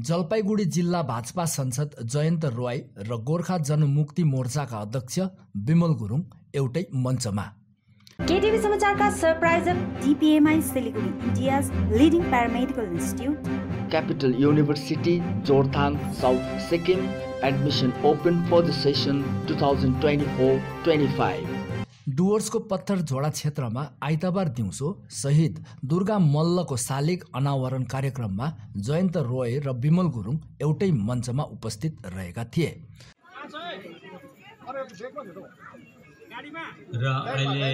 जलपाइगुडी जिल्ला भाजपा सांसद जयन्त रोई र गोर्खा जनमुक्ति मोर्चाका अध्यक्ष विमल गुरुङ एउटै मञ्चमा केटिभी समाचारका सरप्राइजर DPMI Siliguri India's leading paramedical institute capital university Jorethang Sikkim डुवर्सको पत्थर झोडा क्षेत्रमा आइतबार दिउँसो शहीद दुर्गा मल्लको शालिग अनावरण कार्यक्रममा जयन्त रोय र विमल गुरुङ एउटै मञ्चमा उपस्थित रहेका थिए र अहिले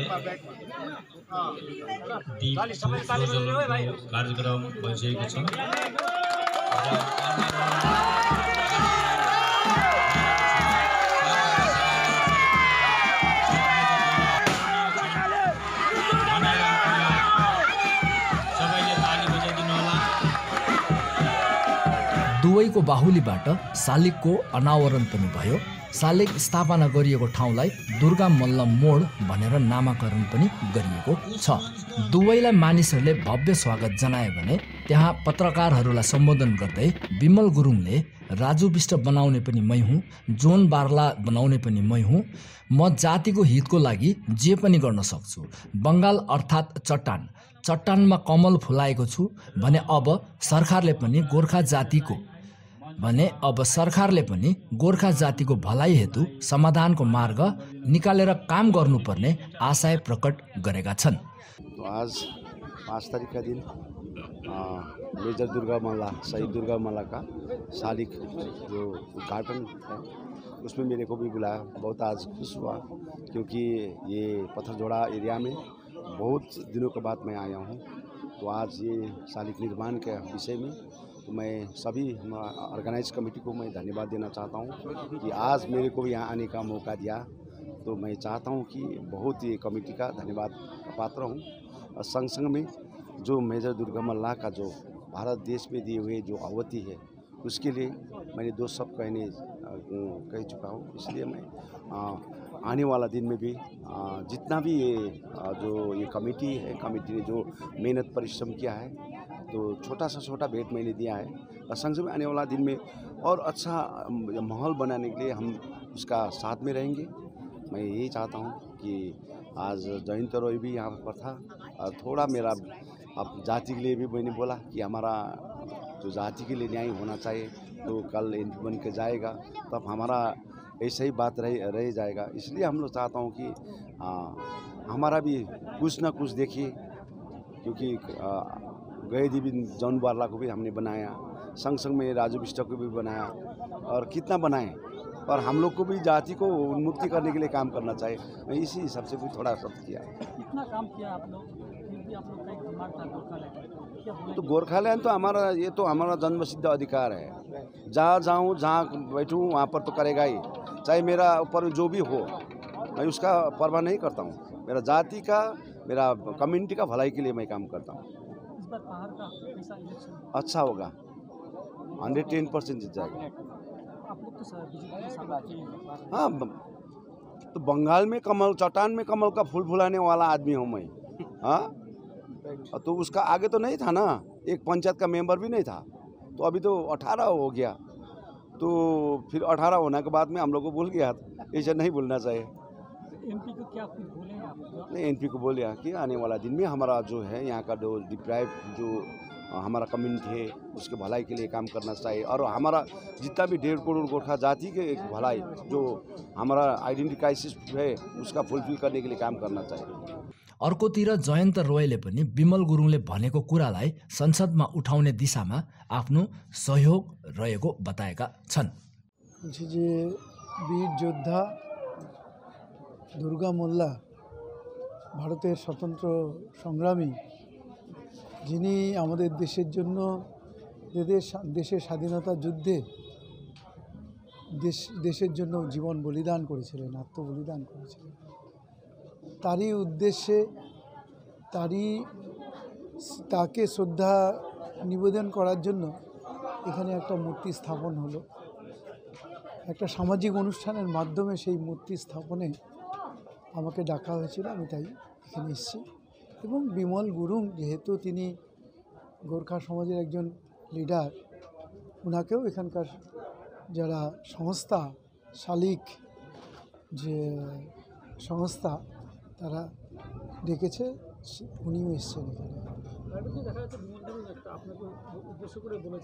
कार्यक्रम भइसकेको छ दुवैको बाहुलीबाट शालिगको अनावरण पनि भयो शालिग स्थापना गरिएको ठाउँलाई दुर्गा मल्ल मोड भनेर नामाकरण पनि गरिएको छ दुवैलाई मानिसहरूले भव्य स्वागत जनाए भने त्यहाँ पत्रकारहरूलाई सम्बोधन गर्दै विमल गुरुङले राजु विष्ट बनाउने पनि मै हुँ जोन बार्ला बनाउने पनि मै हुँ म जातिको हितको लागि जे पनि गर्न सक्छु बङ्गाल अर्थात् चट्टान चट्टानमा कमल फुलाएको छु भने अब सरकारले पनि गोर्खा जातिको भने अब सरकारले पनि गोर्खा जातिको भलाइ हेतु समाधानको मार्ग निकालेर काम गर्नुपर्ने आशय प्रकट गरेका छन् तो आज पाँच तारिकका दिन मेजर दुर्गा मल्ला शहीद दुर्गा मल्ला का सालिक जो उद्घाटन है उसमें मेरे को भी बुलाया बहुत आज खुश हुआ क्योंकि ये पत्थरझोड़ा एरिया में बहुत दिनों के बाद मैं आया हूँ तो आज ये शालिक निर्माण के विषय में तो मैं सभी ऑर्गेनाइज कमेटी को मैं धन्यवाद देना चाहता हूँ कि आज मेरे को यहाँ आने का मौका दिया तो मैं चाहता हूँ कि बहुत ही कमेटी का धन्यवाद पात्र हूँ और संग संग में जो मेजर दुर्गा मल्ला का जो भारत देश में दिए हुए जो आवती है उसके लिए मैंने दो सब कहने कह चुका हूँ इसलिए मैं आ, आने वाला दिन में भी आ, जितना भी ये जो ये कमेटी है कमेटी ने जो मेहनत परिश्रम किया है तो छोटा सा छोटा भेंट मैंने दिया है और संघ में आने वाला दिन में और अच्छा माहौल बनाने के लिए हम उसका साथ में रहेंगे मैं यही चाहता हूँ कि आज जयंत रोय भी यहाँ पर था और थोड़ा मेरा अब जाति के लिए भी मैंने बोला कि हमारा जो जाति के लिए न्याय होना चाहिए तो कल बन के जाएगा तब हमारा ऐसा ही बात रह रह जाएगा इसलिए हम लोग चाहता हूँ कि आ, हाँ, हमारा भी कुछ ना कुछ देखिए क्योंकि गए देवी जौन बार्ला को भी हमने बनाया संग संग में राजू विष्ट को भी बनाया और कितना बनाए और हम लोग को भी जाति को उन्मुक्ति करने के लिए काम करना चाहिए इसी हिसाब से भी थोड़ा सब किया कितना काम किया आप लोग तो, तो गोरखालैंड तो हमारा ये तो हमारा जन्म सिद्ध अधिकार है जहाँ जाऊँ जहाँ बैठूँ वहाँ पर तो करेगा ही चाहे मेरा ऊपर जो भी हो मैं उसका परवाह नहीं करता हूँ मेरा जाति का मेरा कम्युनिटी का भलाई के लिए मैं काम करता हूँ अच्छा होगा हंड्रेड टेन परसेंट जीत जाएगा तो हाँ तो बंगाल में कमल चट्टान में कमल का फूल फुलाने वाला आदमी हूँ मैं हाँ तो उसका आगे तो नहीं था ना एक पंचायत का मेंबर भी नहीं था तो अभी तो अठारह हो गया तो फिर अठारह होने के बाद में हम लोग को भूल गया ऐसे नहीं भूलना चाहिए नहीं एन क्या को बोले आप कि आने वाला दिन में हमारा जो है यहाँ का जो डिप्राइव जो हमारा कम्युनिटी है उसके भलाई के लिए काम करना चाहिए और हमारा जितना भी डेढ़ करोड़ गोरखा जाति के एक भलाई जो हमारा आइडेन्टिटी क्राइसिस है उसका फुलफिल करने के लिए काम करना चाहिए अर्कोतिर जयन्त रोयले पनि विमल गुरुङले भनेको कुरालाई संसदमा उठाउने दिशामा आफ्नो सहयोग रहेको बताएका छन् वीर योद्धा দুর্গা মোল্লা ভারতের স্বতন্ত্র সংগ্রামী যিনি আমাদের দেশের জন্য দেশের স্বাধীনতা যুদ্ধে দেশ দেশের জন্য জীবন বলিদান করেছিলেন আত্মবলিদান করেছিলেন তারই উদ্দেশ্যে তারই তাকে শ্রদ্ধা নিবেদন করার জন্য এখানে একটা মূর্তি স্থাপন হলো একটা সামাজিক অনুষ্ঠানের মাধ্যমে সেই মূর্তি স্থাপনে আমাকে ডাকা হয়েছিল আমি তাই এখানে এসেছি এবং বিমল গুরুং যেহেতু তিনি গোর্খা সমাজের একজন লিডার ওনাকেও এখানকার যারা সংস্থা শালিক যে সংস্থা তারা ডেকেছে উনিও এসছেন এখানে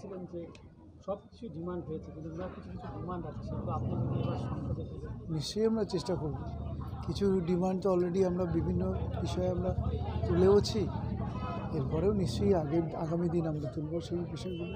সব কিছু ডিমান্ড হয়েছে কিন্তু কিছু কিছু ডিমান্ড আছে সেগুলো আপনি নিশ্চয়ই আমরা চেষ্টা করব কিছু ডিমান্ড তো অলরেডি আমরা বিভিন্ন বিষয়ে আমরা তুলেওছি এরপরেও নিশ্চয়ই আগে আগামী দিন আমরা তুলব সেই বিষয়গুলো